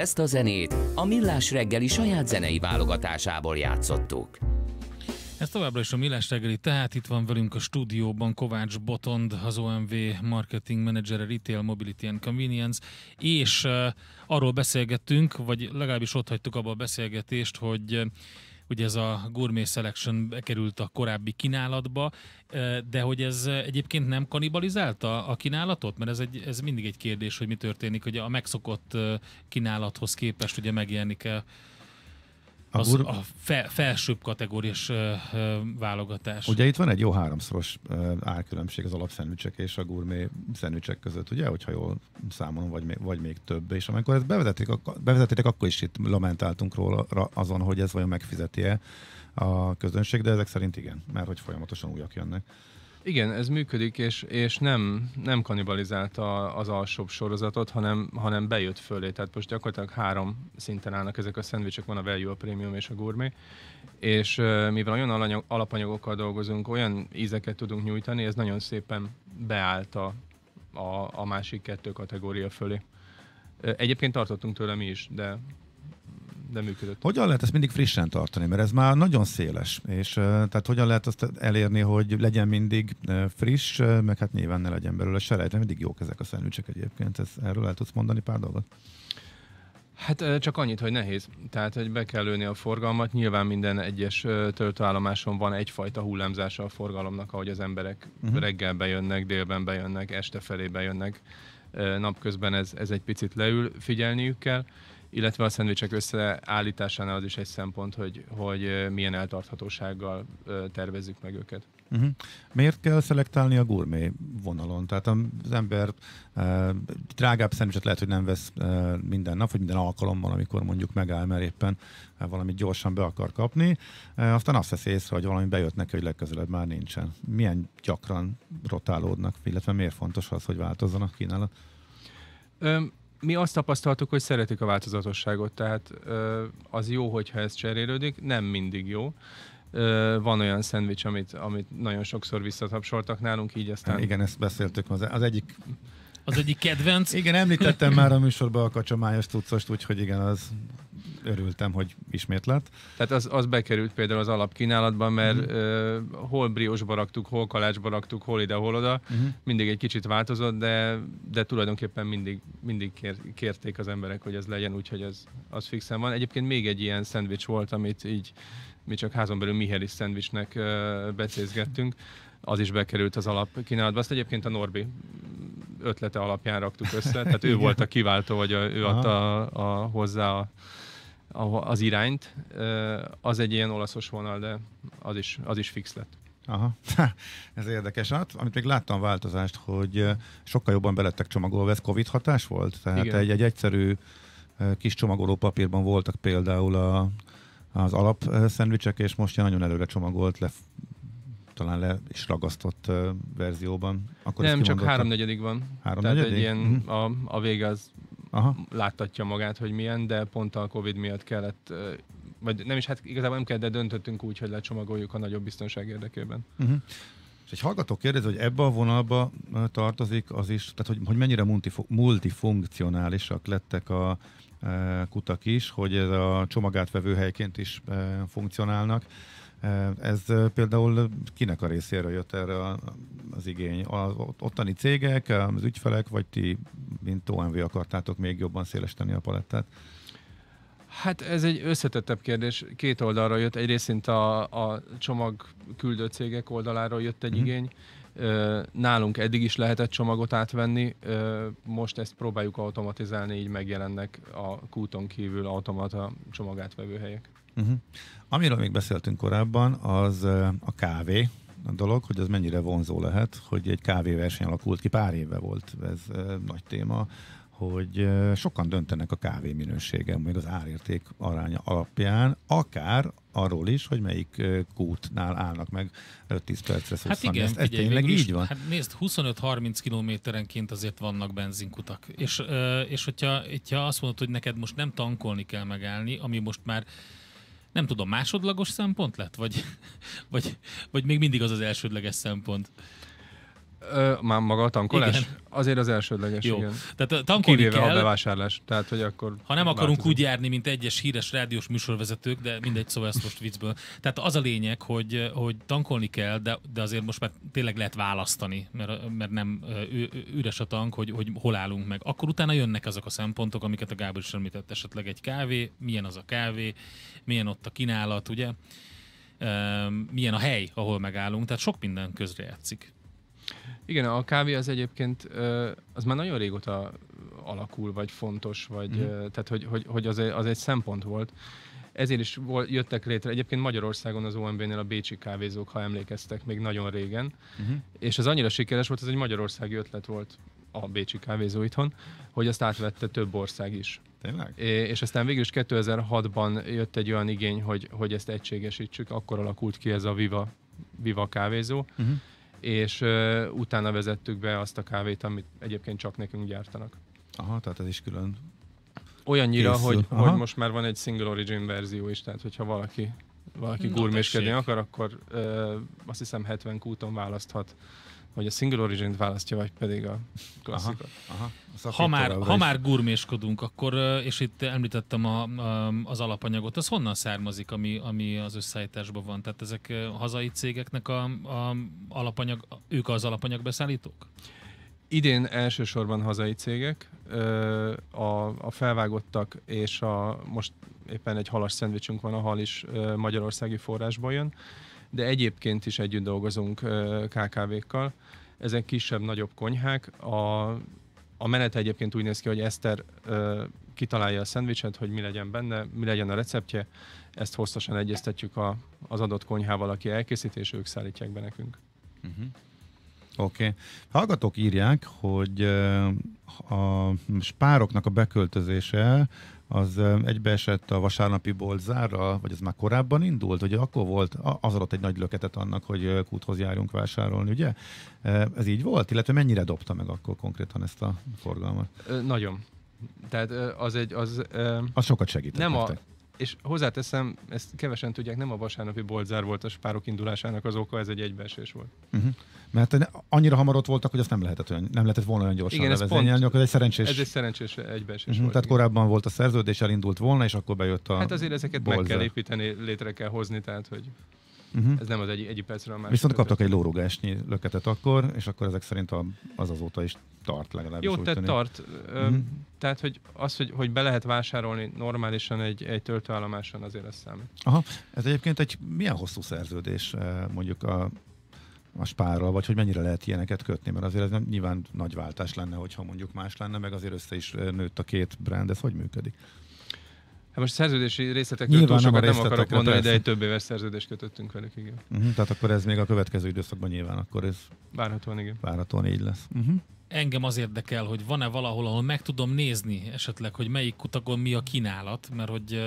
Ezt a zenét a Millás reggeli saját zenei válogatásából játszottuk. Ez továbbra is a Millás reggeli, tehát itt van velünk a stúdióban Kovács Botond, az OMV marketing menedzsere Retail Mobility and Convenience, és uh, arról beszélgettünk, vagy legalábbis ott hagytuk abba a beszélgetést, hogy uh, ugye ez a Gourmet Selection bekerült a korábbi kínálatba, de hogy ez egyébként nem kanibalizálta a kínálatot? Mert ez, egy, ez mindig egy kérdés, hogy mi történik, hogy a megszokott kínálathoz képest ugye megjelenik-e az gur... a fe, felsőbb kategóriás ö, ö, válogatás. Ugye itt van egy jó háromszoros ö, árkülönbség az alapszenücsek és a gurmé szenücsek között, ugye, hogyha jól számolom, vagy, vagy még több. És amikor ezt bevezették, bevezették, akkor is itt lamentáltunk róla azon, hogy ez vajon megfizeti-e a közönség, de ezek szerint igen, mert hogy folyamatosan újak jönnek. Igen, ez működik, és, és nem, nem kanibalizálta az alsóbb sorozatot, hanem, hanem bejött fölé. Tehát most gyakorlatilag három szinten állnak ezek a szendvicsek, van a value, a premium és a gourmet. És mivel olyan alapanyagokkal dolgozunk, olyan ízeket tudunk nyújtani, ez nagyon szépen beállt a, a, a másik kettő kategória fölé. Egyébként tartottunk tőle mi is, de nem működött. Hogyan lehet ezt mindig frissen tartani? Mert ez már nagyon széles. És tehát hogyan lehet azt elérni, hogy legyen mindig friss, meg hát nyilván ne legyen belőle lehet, Mindig jók ezek a szendvicsek egyébként. Ez, erről el tudsz mondani pár dolgot? Hát csak annyit, hogy nehéz. Tehát, hogy be kell lőni a forgalmat. Nyilván minden egyes töltőállomáson van egyfajta hullámzása a forgalomnak, ahogy az emberek uh-huh. reggel bejönnek, délben bejönnek, este felé bejönnek. Napközben ez, ez egy picit leül, figyelniük kell illetve a szendvicsek összeállításánál az is egy szempont, hogy, hogy milyen eltarthatósággal tervezzük meg őket. Uh-huh. Miért kell szelektálni a gurmé vonalon? Tehát az ember uh, drágább szendvicset lehet, hogy nem vesz uh, minden nap, vagy minden alkalommal, amikor mondjuk megáll, mert éppen uh, valamit gyorsan be akar kapni. Uh, aztán azt vesz észre, hogy valami bejött neki, hogy legközelebb már nincsen. Milyen gyakran rotálódnak, illetve miért fontos az, hogy változzanak kínálat? Um, mi azt tapasztaltuk, hogy szeretik a változatosságot, tehát az jó, hogyha ez cserélődik, nem mindig jó. Van olyan szendvics, amit, amit nagyon sokszor visszatapsoltak nálunk, így aztán... Igen, ezt beszéltük hozzá. Az egyik az egyik kedvenc. Igen, említettem már a műsorban a kacsamájas tucost, úgyhogy igen, az, örültem, hogy ismét lett. Tehát az, az bekerült például az alapkínálatban, mert uh-huh. uh, hol briósba raktuk, hol kalácsba raktuk, hol ide, hol oda. Uh-huh. Mindig egy kicsit változott, de, de tulajdonképpen mindig, mindig kér, kérték az emberek, hogy ez legyen, úgyhogy az, az fixen van. Egyébként még egy ilyen szendvics volt, amit így mi csak házon belül Mihály szendvicsnek uh, becézgettünk az is bekerült az alapkínálatba. Azt egyébként a Norbi ötlete alapján raktuk össze, tehát ő volt a kiváltó, vagy a, ő adta a, a, hozzá a az irányt, az egy ilyen olaszos vonal, de az is, az is fix lett. Aha, ez érdekes. Hát, amit még láttam változást, hogy sokkal jobban belettek csomagolva, ez Covid hatás volt? Tehát egy, egy egyszerű kis csomagoló papírban voltak például a, az alap szendvicsek, és most nagyon előre csomagolt, le, talán le is ragasztott verzióban. Akkor Nem, csak háromnegyedik van. Három Tehát negyedik? egy ilyen, mm-hmm. a, a vége az Aha. láttatja magát, hogy milyen, de pont a Covid miatt kellett, vagy nem is, hát igazából nem kellett, de döntöttünk úgy, hogy lecsomagoljuk a nagyobb biztonság érdekében. Uh-huh. És egy hallgató kérdez, hogy ebbe a vonalba tartozik az is, tehát hogy, hogy mennyire multifunkcionálisak lettek a e, kutak is, hogy ez a csomagátvevő helyként is e, funkcionálnak. Ez például kinek a részéről jött erre az igény? Az ottani cégek, az ügyfelek, vagy ti, mint OMV akartátok még jobban szélesíteni a palettát? Hát ez egy összetettebb kérdés. Két oldalról jött. Egyrészt a, a csomag küldő cégek oldaláról jött egy mm-hmm. igény. Nálunk eddig is lehetett csomagot átvenni, most ezt próbáljuk automatizálni, így megjelennek a kúton kívül automata csomagátvevőhelyek. Uh-huh. Amiről még beszéltünk korábban, az a kávé a dolog, hogy az mennyire vonzó lehet, hogy egy kávéverseny alakult ki, pár éve volt ez nagy téma, hogy sokan döntenek a kávé minősége, még az árérték aránya alapján, akár arról is, hogy melyik kútnál állnak meg 5-10 percre szóval Hát igen, ezt, ez figyelj, tényleg így van? Hát nézd, 25-30 kilométerenként azért vannak benzinkutak. És, és hogyha, hogyha azt mondod, hogy neked most nem tankolni kell megállni, ami most már nem tudom, másodlagos szempont lett, vagy, vagy, vagy még mindig az az elsődleges szempont? Ö, már maga a tankolás? Igen. Azért az elsődleges, Jó. igen. Tehát tankolni Kivéve kell. a bevásárlás. Tehát, hogy akkor ha nem akarunk változunk. úgy járni, mint egyes híres rádiós műsorvezetők, de mindegy, szóval ezt most viccből. Tehát az a lényeg, hogy, hogy tankolni kell, de, de azért most már tényleg lehet választani, mert, mert nem ü, üres a tank, hogy, hogy hol állunk meg. Akkor utána jönnek azok a szempontok, amiket a Gábor is említett. Esetleg egy kávé, milyen az a kávé, milyen ott a kínálat, ugye? milyen a hely, ahol megállunk, tehát sok minden közrejátszik. Igen, a kávé az egyébként az már nagyon régóta alakul, vagy fontos, vagy mm. tehát hogy, hogy, hogy az, egy, az egy szempont volt. Ezért is volt, jöttek létre egyébként Magyarországon az OMV-nél a bécsi kávézók, ha emlékeztek, még nagyon régen. Uh-huh. És az annyira sikeres volt, ez egy magyarországi ötlet volt a bécsi kávézó itthon, hogy azt átvette több ország is. Tényleg? É, és aztán végül is 2006-ban jött egy olyan igény, hogy, hogy ezt egységesítsük, akkor alakult ki ez a Viva, Viva kávézó. Uh-huh és uh, utána vezettük be azt a kávét, amit egyébként csak nekünk gyártanak. Aha, tehát ez is külön. Olyannyira, hogy, hogy most már van egy single origin verzió is, tehát hogyha valaki valaki gurméskedni akar, akkor uh, azt hiszem 70 kúton választhat hogy a single origin választja, vagy pedig a klasszikot. Aha, aha. Ha, már, ha már gurméskodunk, akkor, és itt említettem a, a, az alapanyagot, az honnan származik, ami, ami az összeállításban van? Tehát ezek hazai cégeknek a, a alapanyag, ők az alapanyagbeszállítók? Idén elsősorban hazai cégek, a, a felvágottak, és a, most éppen egy halas szendvicsünk van, a hal is magyarországi forrásból jön de egyébként is együtt dolgozunk KKV-kkal. Ezek kisebb-nagyobb konyhák. A, a menet egyébként úgy néz ki, hogy Eszter ö, kitalálja a szendvicset, hogy mi legyen benne, mi legyen a receptje. Ezt hosszasan egyeztetjük a, az adott konyhával, aki elkészít, és ők szállítják be nekünk. Uh-huh. Oké. Okay. Hallgatók írják, hogy a spároknak a beköltözése az egybeesett a vasárnapi boltzárral, vagy ez már korábban indult, hogy akkor volt, az adott egy nagy löketet annak, hogy kúthoz járjunk vásárolni, ugye? Ez így volt? Illetve mennyire dobta meg akkor konkrétan ezt a forgalmat? Nagyon. Tehát az egy... Az, az sokat segített nem a, és hozzáteszem, ezt kevesen tudják, nem a vasárnapi boltzár volt a spárok indulásának az oka, ez egy egybeesés volt. Uh-huh. Mert annyira hamar ott voltak, hogy azt nem lehetett, olyan, nem lehetett volna olyan gyorsan ez levezényelni, akkor ez egy szerencsés. Ez egy szerencsés egybeesés uh-huh. volt. Tehát igen. korábban volt a szerződés, elindult volna, és akkor bejött a Hát azért ezeket bolzer. meg kell építeni, létre kell hozni, tehát hogy... Uh-huh. Ez nem az egy, egyik percről a másik. Viszont kaptak egy lórugásnyi löketet akkor, és akkor ezek szerint a, az azóta is tart legalábbis. Jó, tehát tart. Uh-huh. Tehát, hogy az, hogy, hogy be lehet vásárolni normálisan egy, egy töltőállomáson, azért ez számít. Aha, ez egyébként egy milyen hosszú szerződés mondjuk a a spárral, vagy hogy mennyire lehet ilyeneket kötni, mert azért ez nem, nyilván nagy váltás lenne, hogyha mondjuk más lenne, meg azért össze is nőtt a két brand, ez hogy működik? Hát most szerződési részletek Nyilván túl sokat nem, nem akarok mondani, persze. de egy több éves szerződést kötöttünk velük, igen. Uh-huh, tehát akkor ez még a következő időszakban nyilván akkor ez... Várhatóan, igen. Várhatóan így lesz. Uh-huh. Engem az érdekel, hogy van-e valahol, ahol meg tudom nézni esetleg, hogy melyik kutakon mi a kínálat, mert hogy uh,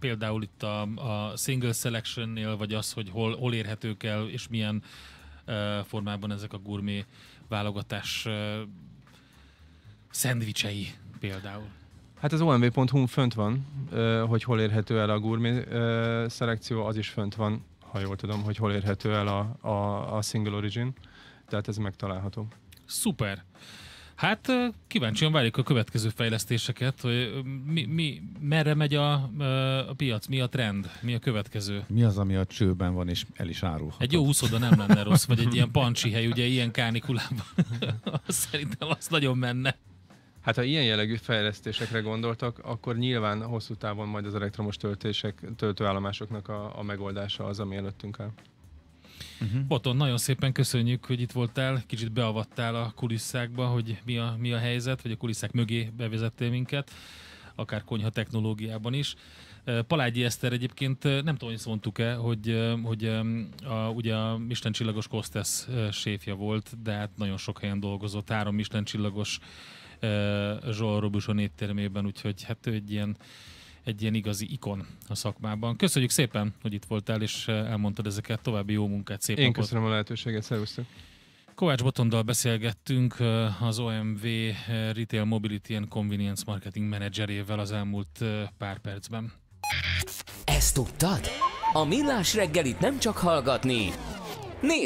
például itt a, a single selectionnél, vagy az, hogy hol, hol érhetők el, és milyen uh, formában ezek a gurmé válogatás uh, szendvicsei például. Hát az omv.hu fönt van, hogy hol érhető el a gurmi szelekció, az is fönt van, ha jól tudom, hogy hol érhető el a, a, a Single Origin, tehát ez megtalálható. Super! Hát kíváncsian várjuk a következő fejlesztéseket, hogy mi, mi, merre megy a, a piac, mi a trend, mi a következő. Mi az, ami a csőben van és el is árulhat. Egy jó úszoda nem lenne rossz, vagy egy ilyen pancsi hely, ugye ilyen kánikulában. Szerintem az nagyon menne. Hát ha ilyen jellegű fejlesztésekre gondoltak, akkor nyilván hosszú távon majd az elektromos töltések, töltőállomásoknak a, a megoldása az, ami előttünk áll. Uh-huh. Boton, nagyon szépen köszönjük, hogy itt voltál, kicsit beavattál a kulisszákba, hogy mi a, mi a helyzet, vagy a kulisszák mögé bevezettél minket, akár konyha technológiában is. Palágyi Eszter egyébként, nem tudom, hogy mondtuk e hogy, hogy a, ugye a Michelin csillagos Kostesz séfja volt, de hát nagyon sok helyen dolgozott, három Michelin csillagos Zsol Robuson éttermében, úgyhogy hát egy ilyen egy ilyen igazi ikon a szakmában. Köszönjük szépen, hogy itt voltál, és elmondtad ezeket. További jó munkát, szép Én napot. köszönöm a lehetőséget, szervusztok! Kovács Botondal beszélgettünk az OMV Retail Mobility and Convenience Marketing Managerével az elmúlt pár percben. Ezt tudtad? A Millás reggelit nem csak hallgatni, nézd!